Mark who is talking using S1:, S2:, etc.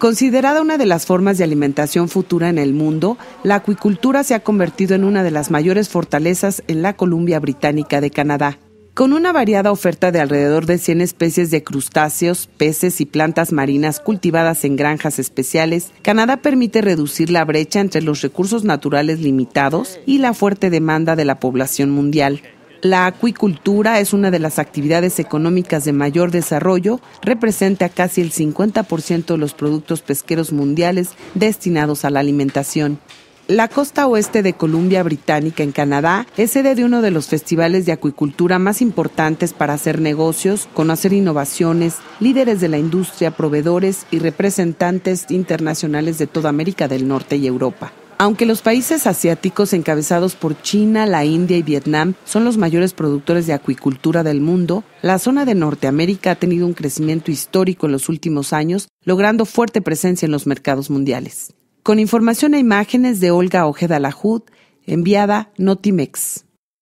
S1: Considerada una de las formas de alimentación futura en el mundo, la acuicultura se ha convertido en una de las mayores fortalezas en la Columbia Británica de Canadá. Con una variada oferta de alrededor de 100 especies de crustáceos, peces y plantas marinas cultivadas en granjas especiales, Canadá permite reducir la brecha entre los recursos naturales limitados y la fuerte demanda de la población mundial. La acuicultura es una de las actividades económicas de mayor desarrollo, representa casi el 50% de los productos pesqueros mundiales destinados a la alimentación. La costa oeste de Columbia Británica en Canadá es sede de uno de los festivales de acuicultura más importantes para hacer negocios, conocer innovaciones, líderes de la industria, proveedores y representantes internacionales de toda América del Norte y Europa. Aunque los países asiáticos encabezados por China, la India y Vietnam son los mayores productores de acuicultura del mundo, la zona de Norteamérica ha tenido un crecimiento histórico en los últimos años, logrando fuerte presencia en los mercados mundiales. Con información e imágenes de Olga Ojeda Lajud, enviada Notimex.